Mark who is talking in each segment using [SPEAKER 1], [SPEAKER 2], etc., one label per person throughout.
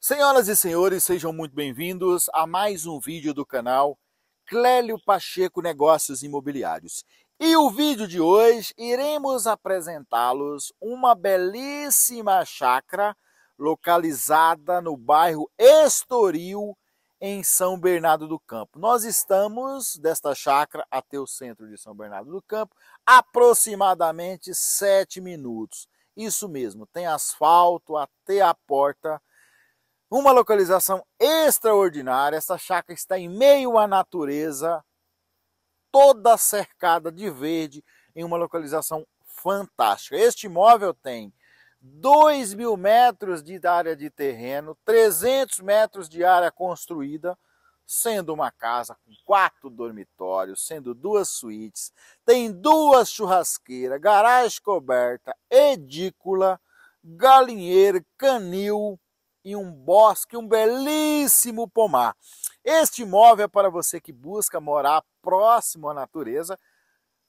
[SPEAKER 1] Senhoras e senhores, sejam muito bem-vindos a mais um vídeo do canal Clélio Pacheco Negócios Imobiliários. E o vídeo de hoje iremos apresentá-los uma belíssima chácara localizada no bairro Estoril, em São Bernardo do Campo. Nós estamos desta chácara até o centro de São Bernardo do Campo, aproximadamente 7 minutos. Isso mesmo, tem asfalto até a porta uma localização extraordinária. Essa chácara está em meio à natureza, toda cercada de verde, em uma localização fantástica. Este imóvel tem 2 mil metros de área de terreno, 300 metros de área construída, sendo uma casa com quatro dormitórios, sendo duas suítes, tem duas churrasqueiras, garagem coberta, edícula, galinheiro, canil, em um bosque, um belíssimo pomar. Este imóvel é para você que busca morar próximo à natureza,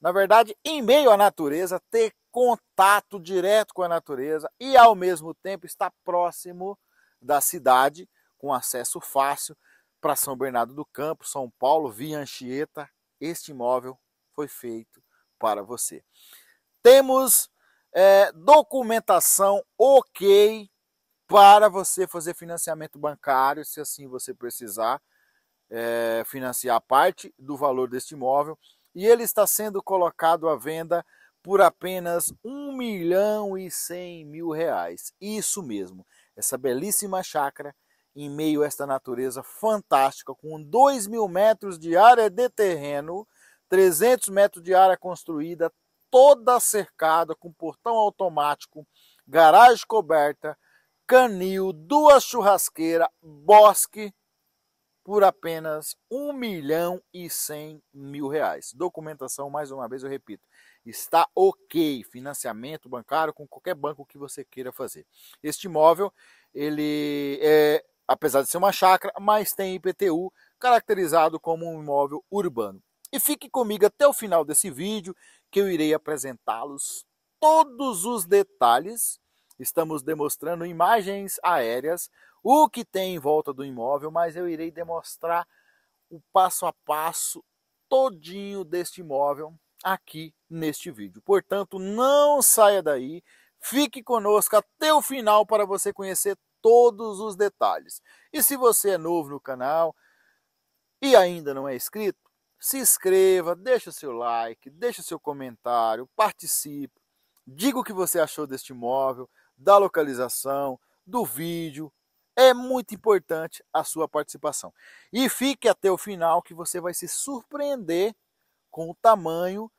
[SPEAKER 1] na verdade, em meio à natureza, ter contato direto com a natureza e ao mesmo tempo estar próximo da cidade, com acesso fácil para São Bernardo do Campo, São Paulo, via Anchieta. Este imóvel foi feito para você. Temos é, documentação ok para você fazer financiamento bancário, se assim você precisar é, financiar parte do valor deste imóvel. E ele está sendo colocado à venda por apenas um milhão e cem mil reais. Isso mesmo, essa belíssima chácara em meio a esta natureza fantástica, com 2 mil metros de área de terreno, 300 metros de área construída, toda cercada, com portão automático, garagem coberta, canil, duas churrasqueiras, bosque, por apenas um milhão e cem mil reais. Documentação, mais uma vez eu repito, está ok. Financiamento bancário com qualquer banco que você queira fazer. Este imóvel, ele é, apesar de ser uma chácara, mas tem IPTU caracterizado como um imóvel urbano. E fique comigo até o final desse vídeo, que eu irei apresentá-los todos os detalhes Estamos demonstrando imagens aéreas, o que tem em volta do imóvel, mas eu irei demonstrar o passo a passo todinho deste imóvel aqui neste vídeo. Portanto, não saia daí, fique conosco até o final para você conhecer todos os detalhes. E se você é novo no canal e ainda não é inscrito, se inscreva, deixe o seu like, deixe o seu comentário, participe, diga o que você achou deste imóvel, da localização, do vídeo. É muito importante a sua participação. E fique até o final que você vai se surpreender com o tamanho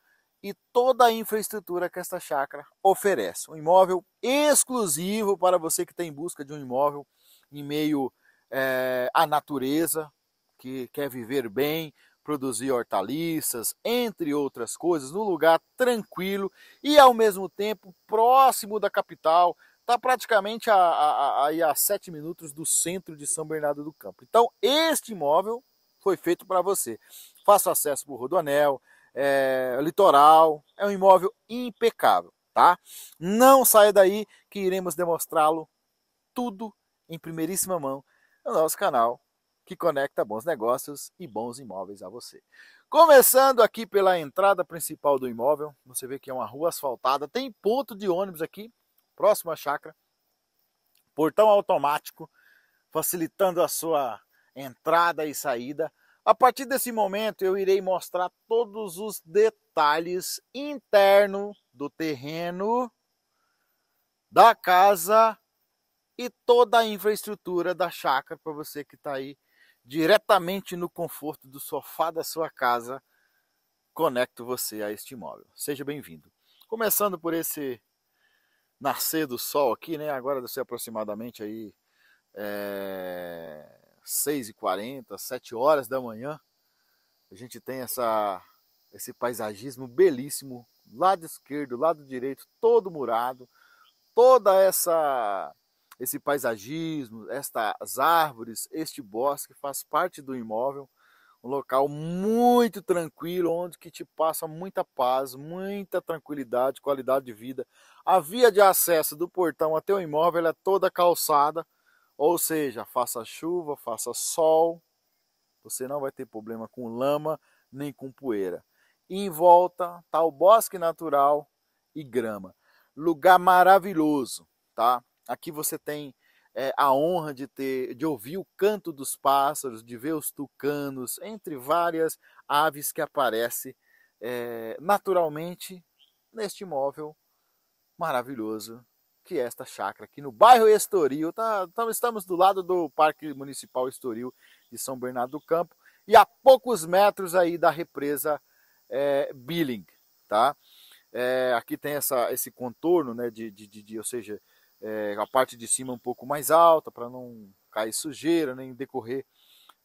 [SPEAKER 1] e toda a infraestrutura que esta chácara oferece. Um imóvel exclusivo para você que está em busca de um imóvel em meio é, à natureza, que quer viver bem, produzir hortaliças, entre outras coisas, num lugar tranquilo e ao mesmo tempo próximo da capital, está praticamente a, a, a, a 7 minutos do centro de São Bernardo do Campo. Então, este imóvel foi feito para você. Faça acesso por Rodoanel, é, litoral, é um imóvel impecável, tá? Não saia daí que iremos demonstrá-lo tudo em primeiríssima mão no nosso canal que conecta bons negócios e bons imóveis a você. Começando aqui pela entrada principal do imóvel, você vê que é uma rua asfaltada, tem ponto de ônibus aqui, próximo à chácara. Portão automático, facilitando a sua entrada e saída. A partir desse momento eu irei mostrar todos os detalhes interno do terreno, da casa e toda a infraestrutura da chácara para você que está aí diretamente no conforto do sofá da sua casa. Conecto você a este imóvel. Seja bem-vindo. Começando por esse nascer do sol aqui, né? Agora deve ser aproximadamente aí é, 6h40, 7 horas da manhã. A gente tem essa, esse paisagismo belíssimo, lado esquerdo, lado direito, todo murado, toda essa esse paisagismo, estas árvores, este bosque faz parte do imóvel um local muito tranquilo, onde que te passa muita paz, muita tranquilidade, qualidade de vida. A via de acesso do portão até o imóvel é toda calçada, ou seja, faça chuva, faça sol, você não vai ter problema com lama nem com poeira. E em volta tá o bosque natural e grama. Lugar maravilhoso, tá? Aqui você tem é, a honra de ter, de ouvir o canto dos pássaros, de ver os tucanos, entre várias aves que aparecem é, eh, naturalmente neste imóvel maravilhoso que é esta chácara aqui no bairro Estoril. Tá, tá, estamos do lado do Parque Municipal Estoril de São Bernardo do Campo e a poucos metros aí da represa é, Billing, tá? É, aqui tem essa, esse contorno, né, de, de, de, de ou seja, é, a parte de cima um pouco mais alta para não cair sujeira, nem decorrer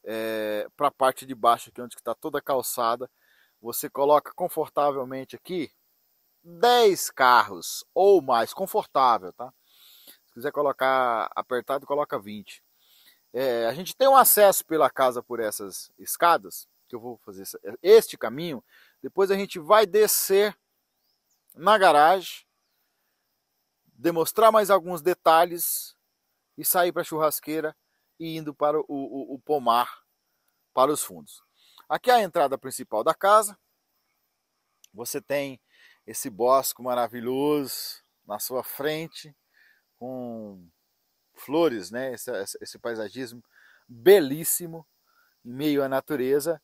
[SPEAKER 1] é, para a parte de baixo é onde está toda a calçada. Você coloca confortavelmente aqui 10 carros ou mais, confortável, tá? Se quiser colocar apertado, coloca 20. É, a gente tem um acesso pela casa por essas escadas, que eu vou fazer este caminho. Depois a gente vai descer na garagem demonstrar mais alguns detalhes e sair para a churrasqueira e indo para o, o, o pomar, para os fundos. Aqui é a entrada principal da casa. Você tem esse bosque maravilhoso na sua frente, com flores, né? Esse, esse, paisagismo belíssimo em meio à natureza.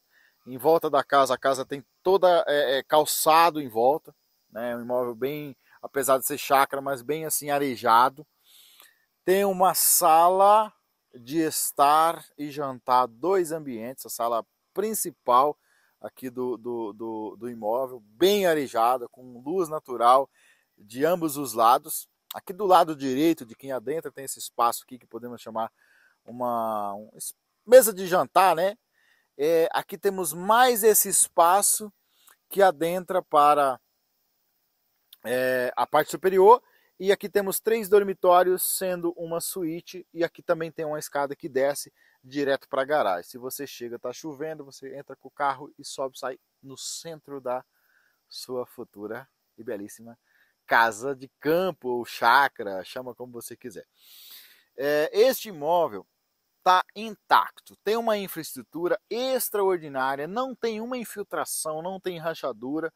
[SPEAKER 1] Em volta da casa, a casa tem toda é, é, calçado em volta, né? Um imóvel bem apesar de ser chácara, mas bem assim arejado. Tem uma sala de estar e jantar, dois ambientes, a sala principal aqui do, do, do, do imóvel, bem arejada, com luz natural de ambos os lados. Aqui do lado direito de quem adentra tem esse espaço aqui que podemos chamar uma, uma mesa de jantar, né? É, aqui temos mais esse espaço que adentra para é, a parte superior. E aqui temos três dormitórios, sendo uma suíte. E aqui também tem uma escada que desce direto para a garagem. Se você chega, está chovendo, você entra com o carro e sobe, sai no centro da sua futura e belíssima casa de campo ou chácara, chama como você quiser. É, este imóvel está intacto, tem uma infraestrutura extraordinária, não tem uma infiltração, não tem rachadura,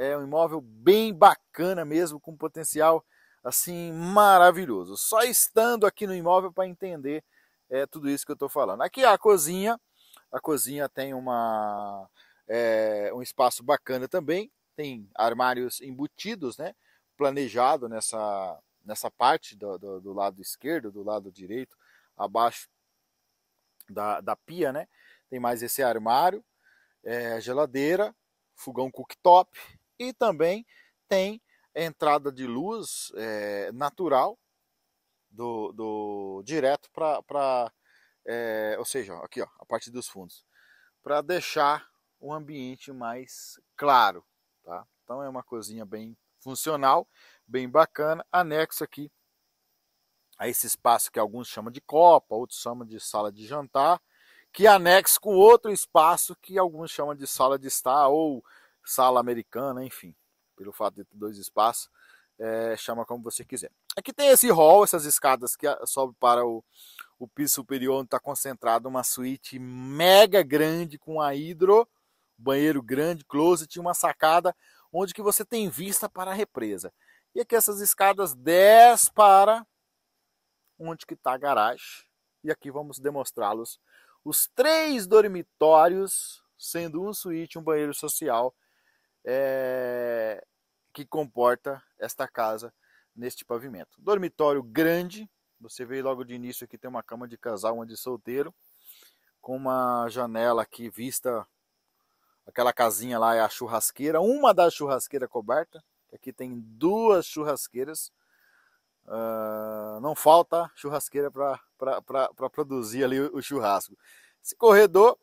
[SPEAKER 1] é um imóvel bem bacana mesmo, com potencial assim maravilhoso. Só estando aqui no imóvel para entender é, tudo isso que eu estou falando. Aqui é a cozinha. A cozinha tem uma, é, um espaço bacana também. Tem armários embutidos, né? Planejado nessa, nessa parte do, do, do lado esquerdo, do lado direito, abaixo da, da pia, né? Tem mais esse armário, é, geladeira, fogão cooktop, e também tem entrada de luz é, natural do, do direto para é, eh, ou seja aqui ó, a parte dos fundos para deixar o ambiente mais claro tá então é uma cozinha bem funcional bem bacana anexo aqui a esse espaço que alguns chamam de copa outros chamam de sala de jantar que anexo com outro espaço que alguns chamam de sala de estar ou sala americana, enfim, pelo fato de ter dois espaços, é, chama como você quiser. Aqui tem esse hall, essas escadas que ah, sobe para o, o piso superior, onde está concentrada uma suíte mega grande com a hidro, banheiro grande, closet, uma sacada, onde que você tem vista para a represa. E aqui essas escadas 10 para onde que está a garagem. E aqui vamos demonstrá-los. Os três dormitórios, sendo um suíte, um banheiro social é, que comporta esta casa neste pavimento. Dormitório grande, você vê logo de início aqui tem uma cama de casal, uma de solteiro, com uma janela aqui vista aquela casinha lá é a churrasqueira, uma da churrasqueira coberta, aqui tem duas churrasqueiras, uh, não falta churrasqueira para produzir ali o churrasco. Esse corredor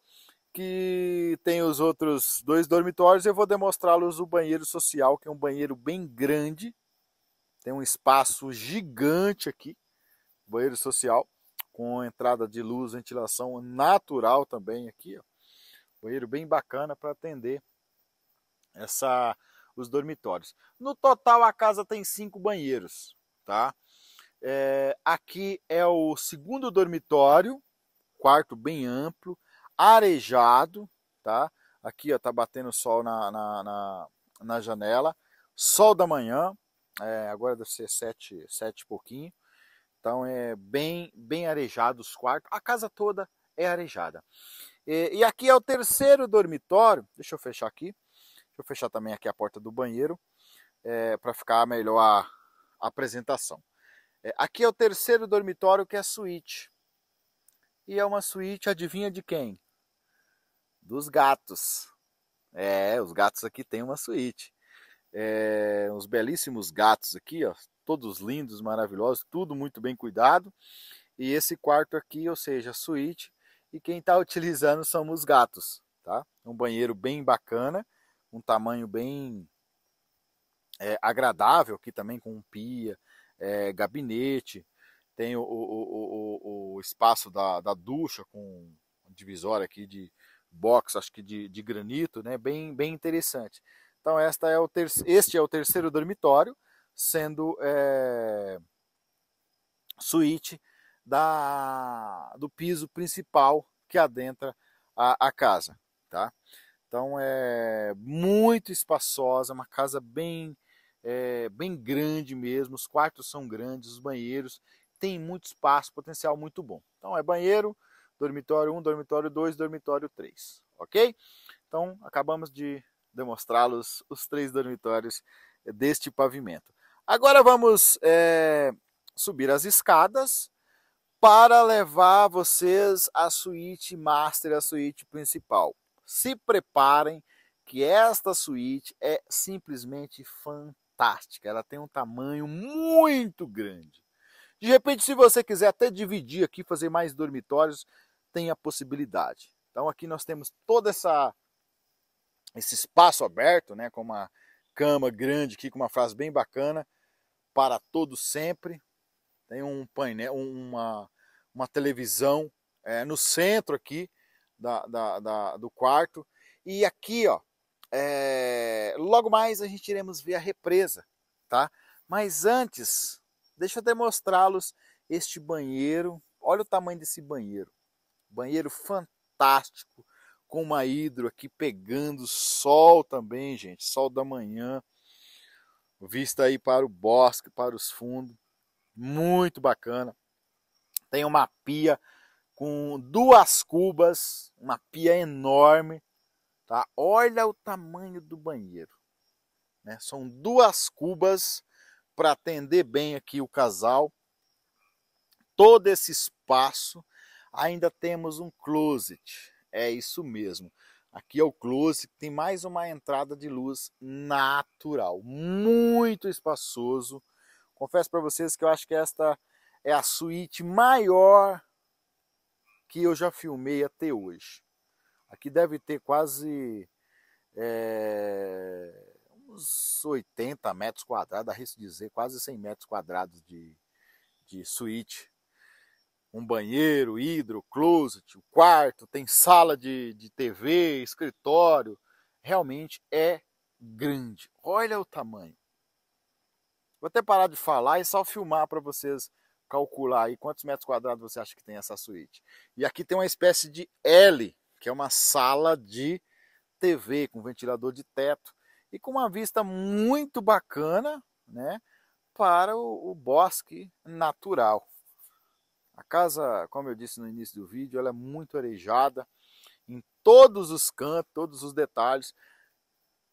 [SPEAKER 1] que tem os outros dois dormitórios. Eu vou demonstrá-los o banheiro social, que é um banheiro bem grande. Tem um espaço gigante aqui, banheiro social, com entrada de luz, ventilação natural também aqui. Ó. Banheiro bem bacana para atender essa os dormitórios. No total, a casa tem cinco banheiros, tá? É, aqui é o segundo dormitório, quarto bem amplo, arejado, tá? Aqui, ó, tá batendo sol na, na, na, na janela. Sol da manhã, é, agora deve ser sete, sete e pouquinho. Então é bem, bem arejado os quartos. A casa toda é arejada. E, e aqui é o terceiro dormitório. Deixa eu fechar aqui. Deixa eu fechar também aqui a porta do banheiro é, para ficar melhor a, a apresentação. É, aqui é o terceiro dormitório que é a suíte. E é uma suíte, adivinha de quem? dos gatos. É, os gatos aqui têm uma suíte. É, uns belíssimos gatos aqui, ó, todos lindos, maravilhosos, tudo muito bem cuidado. E esse quarto aqui, ou seja, a suíte, e quem está utilizando são os gatos, tá? Um banheiro bem bacana, um tamanho bem é, agradável aqui também, com pia, é, gabinete, tem o, o, o, o espaço da, da, ducha com divisória aqui de box, acho que de, de granito, né? Bem, bem interessante. Então esta é o ter este é o terceiro dormitório, sendo é, suíte da, do piso principal que adentra a, a casa, tá? Então é muito espaçosa, uma casa bem é, bem grande mesmo. Os quartos são grandes, os banheiros tem muito espaço, potencial muito bom. Então é banheiro, dormitório 1, dormitório 2, dormitório 3, ok? Então, acabamos de demonstrá-los os três dormitórios deste pavimento. Agora vamos é, subir as escadas para levar vocês à suíte master, à suíte principal. Se preparem que esta suíte é simplesmente fantástica. Ela tem um tamanho muito grande. De repente, se você quiser até dividir aqui, fazer mais dormitórios, tem a possibilidade. Então aqui nós temos toda essa esse espaço aberto, né, com uma cama grande aqui com uma frase bem bacana para todo sempre. Tem um painel, uma uma televisão é, no centro aqui da, da, da, do quarto. E aqui, ó, é, logo mais a gente iremos ver a represa, tá? Mas antes Deixa eu demonstrá-los este banheiro. Olha o tamanho desse banheiro. Banheiro fantástico, com uma hidro aqui pegando sol também, gente. Sol da manhã. Vista aí para o bosque, para os fundos. Muito bacana. Tem uma pia com duas cubas, uma pia enorme, tá? Olha o tamanho do banheiro, né? São duas cubas para atender bem aqui o casal. Todo esse espaço, ainda temos um closet. É isso mesmo. Aqui é o closet, tem mais uma entrada de luz natural, muito espaçoso. Confesso para vocês que eu acho que esta é a suíte maior que eu já filmei até hoje. Aqui deve ter quase é, uns 80 metros quadrados, arrisco dizer, quase 100 metros quadrados de, de suíte. Um banheiro, hidro, closet, o quarto, tem sala de, de TV, escritório. Realmente é grande. Olha o tamanho. Vou até parar de falar e só filmar para vocês calcular aí quantos metros quadrados você acha que tem essa suíte. E aqui tem uma espécie de L, que é uma sala de TV com ventilador de teto e com uma vista muito bacana, né, para o, o bosque natural. A casa, como eu disse no início do vídeo, ela é muito arejada em todos os cantos, todos os detalhes.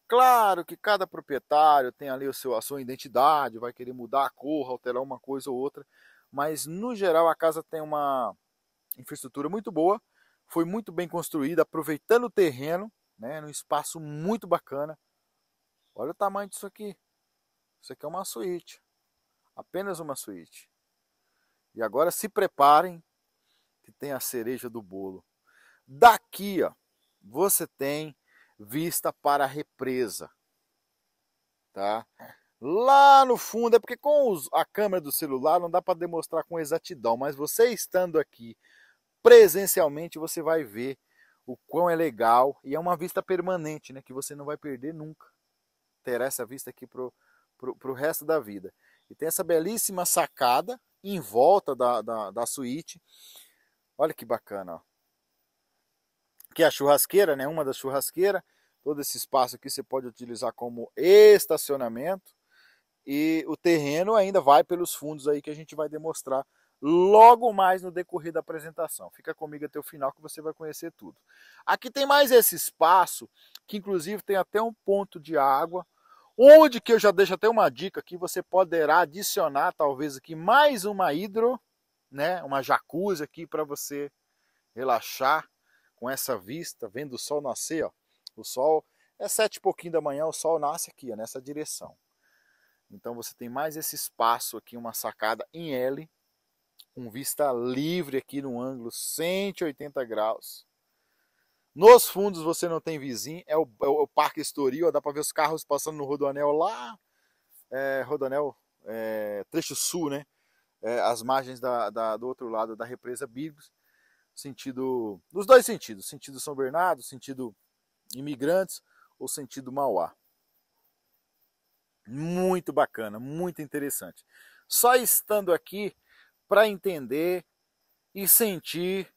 [SPEAKER 1] Claro que cada proprietário tem ali o seu, a sua identidade, vai querer mudar a cor, alterar uma coisa ou outra, mas no geral a casa tem uma infraestrutura muito boa, foi muito bem construída, aproveitando o terreno, né, num espaço muito bacana. Olha o tamanho disso aqui. Isso aqui é uma suíte. Apenas uma suíte. E agora se preparem que tem a cereja do bolo. Daqui, ó, você tem vista para a represa. Tá? Lá no fundo, é porque com a câmera do celular não dá para demonstrar com exatidão, mas você estando aqui presencialmente, você vai ver o quão é legal e é uma vista permanente, né, que você não vai perder nunca terá essa vista aqui para o resto da vida. E tem essa belíssima sacada em volta da, da, da suíte. Olha que bacana, ó. Que é a churrasqueira, né? Uma das churrasqueiras. Todo esse espaço aqui você pode utilizar como estacionamento. E o terreno ainda vai pelos fundos aí que a gente vai demonstrar logo mais no decorrer da apresentação. Fica comigo até o final que você vai conhecer tudo. Aqui tem mais esse espaço, que inclusive tem até um ponto de água Onde que eu já deixo até uma dica que você poderá adicionar talvez aqui mais uma hidro, né, uma jacuzzi aqui para você relaxar com essa vista, vendo o sol nascer, ó. O sol é sete e pouquinho da manhã, o sol nasce aqui, ó, nessa direção. Então você tem mais esse espaço aqui, uma sacada em L, com vista livre aqui no ângulo 180 graus. Nos fundos você não tem vizinho, é o, é o Parque Estoril, dá para ver os carros passando no Rodoanel lá, é, Rodoanel, é, trecho sul, né? É, as margens da, da, do outro lado da represa Bigos, sentido, nos dois sentidos, sentido São Bernardo, sentido imigrantes ou sentido Mauá. Muito bacana, muito interessante. Só estando aqui para entender e sentir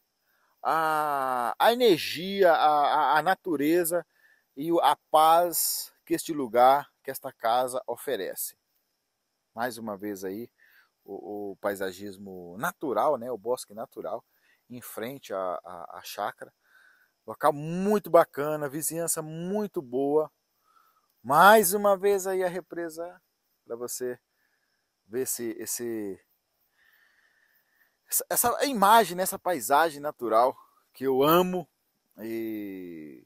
[SPEAKER 1] a, a energia, a, a natureza e a paz que este lugar, que esta casa oferece. Mais uma vez aí, o, o paisagismo natural, né, o bosque natural, em frente à, à, à chácara. Local muito bacana, vizinhança muito boa. Mais uma vez aí a represa para você ver esse, esse essa, essa imagem, né, essa paisagem natural que eu amo e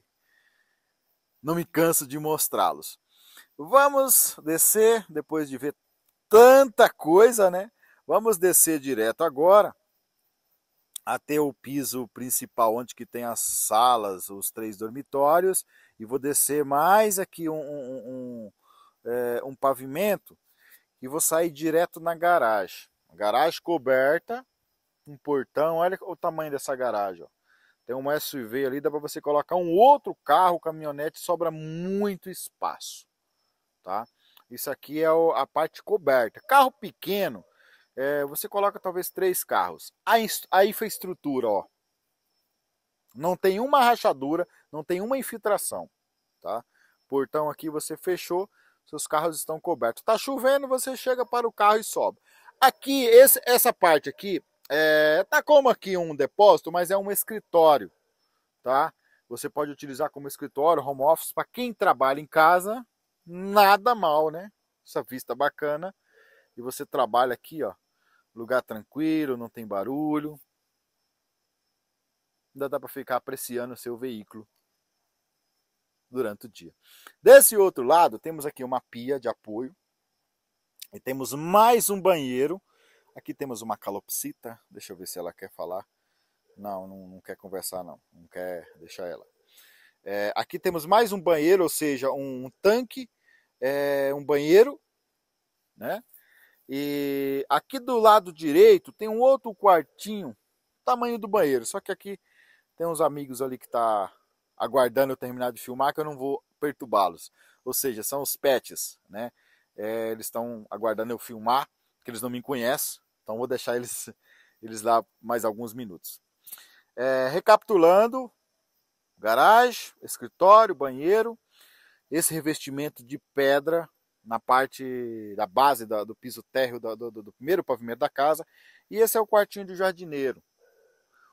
[SPEAKER 1] não me canso de mostrá-los. Vamos descer, depois de ver tanta coisa, né? Vamos descer direto agora até o piso principal, onde que tem as salas, os três dormitórios, e vou descer mais aqui um, um, um, é, um pavimento e vou sair direto na garagem. Garagem coberta, um portão. Olha o tamanho dessa garagem. Ó. Tem um SUV ali, dá para você colocar um outro carro, caminhonete, sobra muito espaço, tá? Isso aqui é a parte coberta. Carro pequeno, é, você coloca talvez três carros. A, a infraestrutura, ó, não tem uma rachadura, não tem uma infiltração, tá? Portão aqui você fechou, seus carros estão cobertos. Tá chovendo, você chega para o carro e sobe. Aqui, esse, essa parte aqui, é, tá como aqui um depósito, mas é um escritório, tá? Você pode utilizar como escritório, home office, para quem trabalha em casa, nada mal, né? Essa vista bacana. E você trabalha aqui, ó, lugar tranquilo, não tem barulho. Ainda dá para ficar apreciando o seu veículo durante o dia. Desse outro lado, temos aqui uma pia de apoio. E temos mais um banheiro Aqui temos uma calopsita, deixa eu ver se ela quer falar. Não, não, não quer conversar não, não quer deixar ela. É, aqui temos mais um banheiro, ou seja, um, um tanque, é, um banheiro, né? E aqui do lado direito tem um outro quartinho, tamanho do banheiro. Só que aqui tem uns amigos ali que tá aguardando eu terminar de filmar, que eu não vou perturbá-los. Ou seja, são os pets, né? É, eles estão aguardando eu filmar, porque eles não me conhecem, então vou deixar eles, eles lá mais alguns minutos. É, recapitulando: garagem, escritório, banheiro, esse revestimento de pedra na parte da base da, do piso térreo do, do, do, primeiro pavimento da casa. E esse é o quartinho do jardineiro.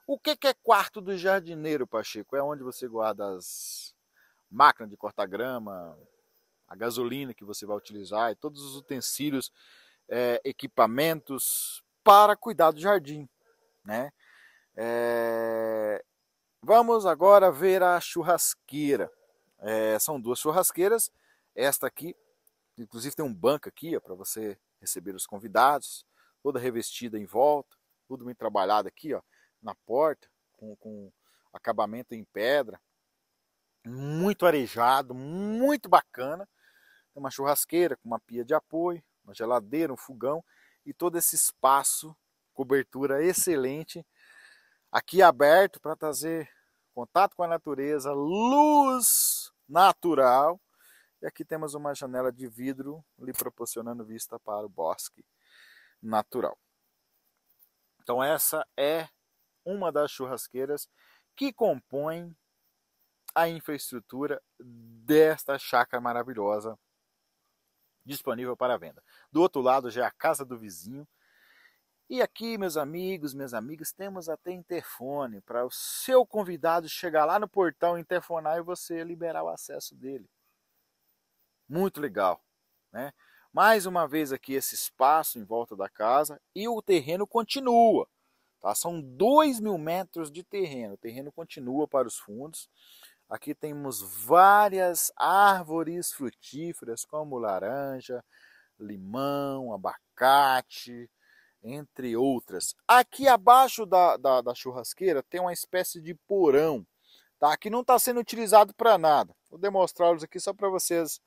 [SPEAKER 1] O que, que é quarto do jardineiro, Pacheco? É onde você guarda as máquinas de cortar grama, a gasolina que você vai utilizar e todos os utensílios, é, equipamentos para cuidar do jardim. Né? É... Vamos agora ver a churrasqueira. É, são duas churrasqueiras. Esta aqui, inclusive tem um banco aqui para você receber os convidados, toda revestida em volta, tudo bem trabalhado aqui ó, na porta, com, com acabamento em pedra. Muito arejado, muito bacana. Tem uma churrasqueira com uma pia de apoio, uma geladeira, um fogão e todo esse espaço, cobertura excelente, aqui aberto para trazer contato com a natureza, luz natural. E aqui temos uma janela de vidro lhe proporcionando vista para o bosque natural. Então essa é uma das churrasqueiras que compõe a infraestrutura desta chácara maravilhosa disponível para venda. Do outro lado já é a casa do vizinho. E aqui, meus amigos, minhas amigas, temos até interfone para o seu convidado chegar lá no portal, interfonar e você liberar o acesso dele. Muito legal, né? Mais uma vez aqui esse espaço em volta da casa e o terreno continua. Tá? São 2 mil metros de terreno. O terreno continua para os fundos. Aqui temos várias árvores frutíferas, como laranja, limão, abacate, entre outras. Aqui abaixo da, da, da churrasqueira tem uma espécie de porão, tá? que não está sendo utilizado para nada. Vou demonstrá-los aqui só para vocês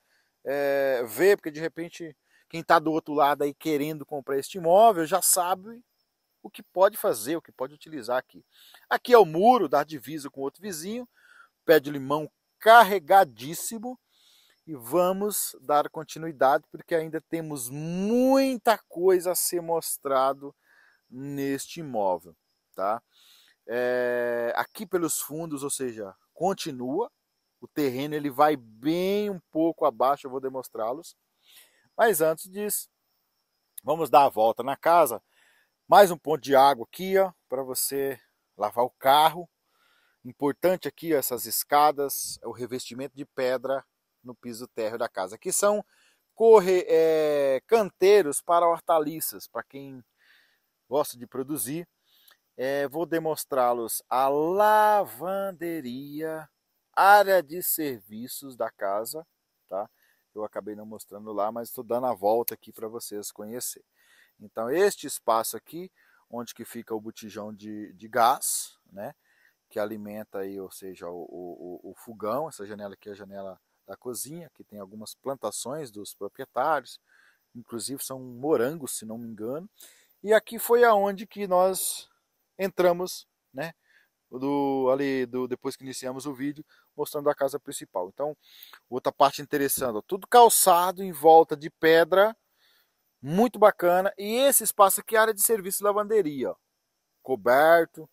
[SPEAKER 1] é, ver, porque de repente quem está do outro lado aí querendo comprar este imóvel já sabe o que pode fazer, o que pode utilizar aqui. Aqui é o muro da divisa com outro vizinho, pé de limão carregadíssimo e vamos dar continuidade porque ainda temos muita coisa a ser mostrado neste imóvel, tá? É, aqui pelos fundos, ou seja, continua o terreno, ele vai bem um pouco abaixo, eu vou demonstrá-los. Mas antes disso, vamos dar a volta na casa. Mais um ponto de água aqui, ó, para você lavar o carro. Importante aqui essas escadas, é o revestimento de pedra no piso térreo da casa, que são corre, é, canteiros para hortaliças, para quem gosta de produzir. É, vou demonstrá-los a lavanderia, área de serviços da casa, tá? Eu acabei não mostrando lá, mas estou dando a volta aqui para vocês conhecer. Então, este espaço aqui, onde que fica o botijão de, de gás, né? que alimenta aí, ou seja, o, o, o fogão, essa janela aqui é a janela da cozinha, que tem algumas plantações dos proprietários, inclusive são morangos, se não me engano. E aqui foi aonde que nós entramos, né? Do, ali do, depois que iniciamos o vídeo, mostrando a casa principal. Então, outra parte interessante, ó, tudo calçado em volta de pedra, muito bacana. E esse espaço aqui é área de serviço e lavanderia, ó, coberto,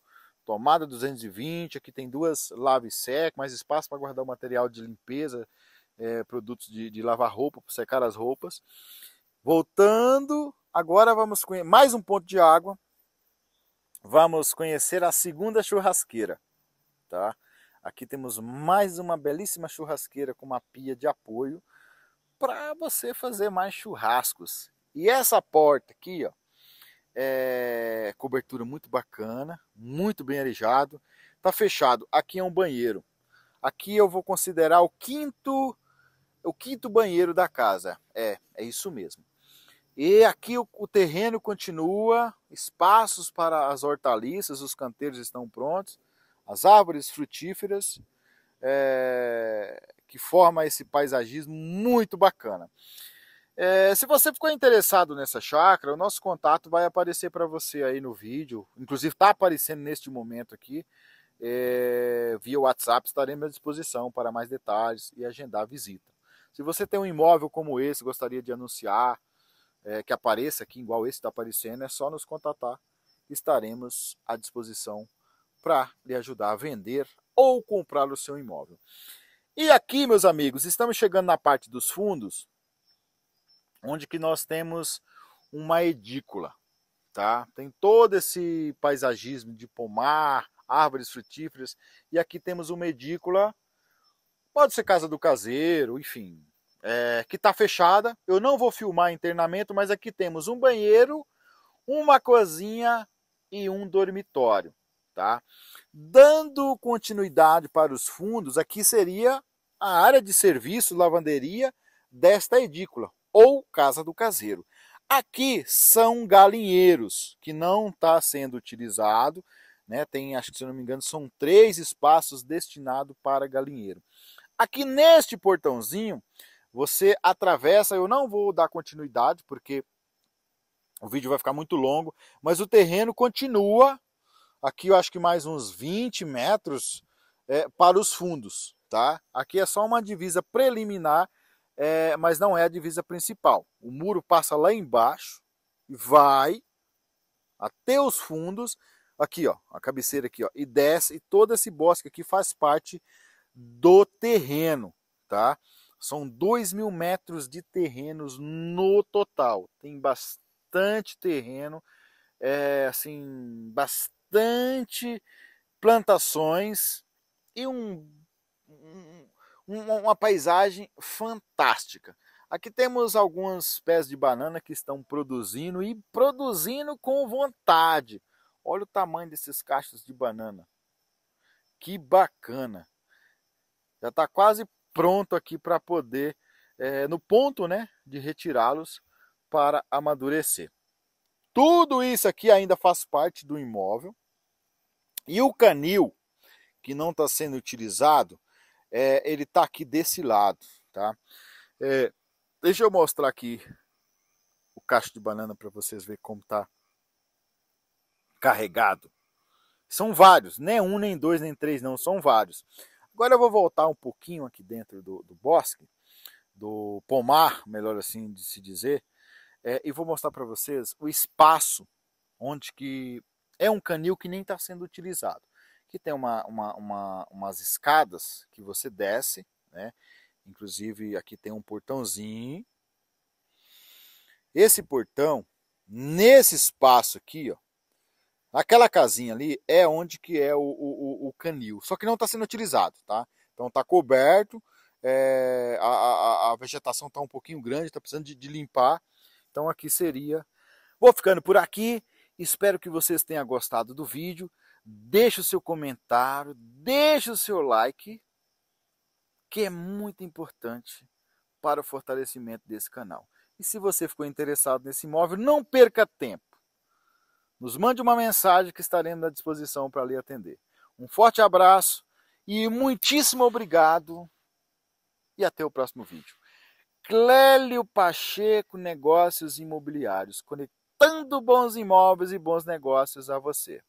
[SPEAKER 1] Tomada 220, aqui tem duas laves sec, mais espaço para guardar o material de limpeza, é, produtos de, de lavar roupa, para secar as roupas. Voltando, agora vamos conhecer mais um ponto de água. Vamos conhecer a segunda churrasqueira, tá? Aqui temos mais uma belíssima churrasqueira com uma pia de apoio para você fazer mais churrascos. E essa porta aqui, ó, é, cobertura muito bacana, muito bem arejado. Tá fechado. Aqui é um banheiro. Aqui eu vou considerar o quinto o quinto banheiro da casa. É, é isso mesmo. E aqui o, o terreno continua, espaços para as hortaliças, os canteiros estão prontos, as árvores frutíferas, é, que forma esse paisagismo muito bacana. É, se você ficou interessado nessa chácara, o nosso contato vai aparecer para você aí no vídeo. Inclusive está aparecendo neste momento aqui. É, via WhatsApp estaremos à disposição para mais detalhes e agendar a visita. Se você tem um imóvel como esse, gostaria de anunciar, é, que apareça aqui, igual esse está aparecendo, é só nos contatar. Estaremos à disposição para lhe ajudar a vender ou comprar o seu imóvel. E aqui, meus amigos, estamos chegando na parte dos fundos onde que nós temos uma edícula, tá? Tem todo esse paisagismo de pomar, árvores frutíferas, e aqui temos uma edícula, pode ser casa do caseiro, enfim, é, que está fechada. Eu não vou filmar internamento, mas aqui temos um banheiro, uma cozinha e um dormitório, tá? Dando continuidade para os fundos, aqui seria a área de serviço, lavanderia desta edícula, ou casa do caseiro. Aqui são galinheiros, que não está sendo utilizado. Né? Tem, acho que se não me engano, são três espaços destinados para galinheiro. Aqui neste portãozinho, você atravessa, eu não vou dar continuidade, porque o vídeo vai ficar muito longo, mas o terreno continua, aqui eu acho que mais uns 20 metros, é, para os fundos, tá? Aqui é só uma divisa preliminar é, mas não é a divisa principal. O muro passa lá embaixo e vai até os fundos, aqui ó, a cabeceira aqui ó, e desce, e todo esse bosque aqui faz parte do terreno, tá? São 2 mil metros de terrenos no total, tem bastante terreno, é, assim, bastante plantações e um, um uma paisagem fantástica. Aqui temos alguns pés de banana que estão produzindo e produzindo com vontade. Olha o tamanho desses cachos de banana. Que bacana! Já está quase pronto aqui para poder, é, no ponto né, de retirá-los para amadurecer. Tudo isso aqui ainda faz parte do imóvel. E o canil, que não está sendo utilizado, é, ele tá aqui desse lado, tá? É, deixa eu mostrar aqui o cacho de banana para vocês verem como tá carregado. São vários, nem um, nem dois, nem três, não, são vários. Agora eu vou voltar um pouquinho aqui dentro do, do bosque, do pomar, melhor assim de se dizer, é, e vou mostrar para vocês o espaço onde que é um canil que nem está sendo utilizado que tem uma, uma, uma, umas escadas que você desce, né? Inclusive aqui tem um portãozinho. Esse portão, nesse espaço aqui, ó, aquela casinha ali é onde que é o, o, o canil, só que não está sendo utilizado, tá? Então está coberto, é, a, a, a, vegetação está um pouquinho grande, está precisando de, de limpar. Então aqui seria. Vou ficando por aqui. Espero que vocês tenham gostado do vídeo deixa o seu comentário, deixa o seu like, que é muito importante para o fortalecimento desse canal. E se você ficou interessado nesse imóvel, não perca tempo. Nos mande uma mensagem que estaremos à disposição para lhe atender. Um forte abraço e muitíssimo obrigado. E até o próximo vídeo. Clélio Pacheco Negócios Imobiliários, conectando bons imóveis e bons negócios a você.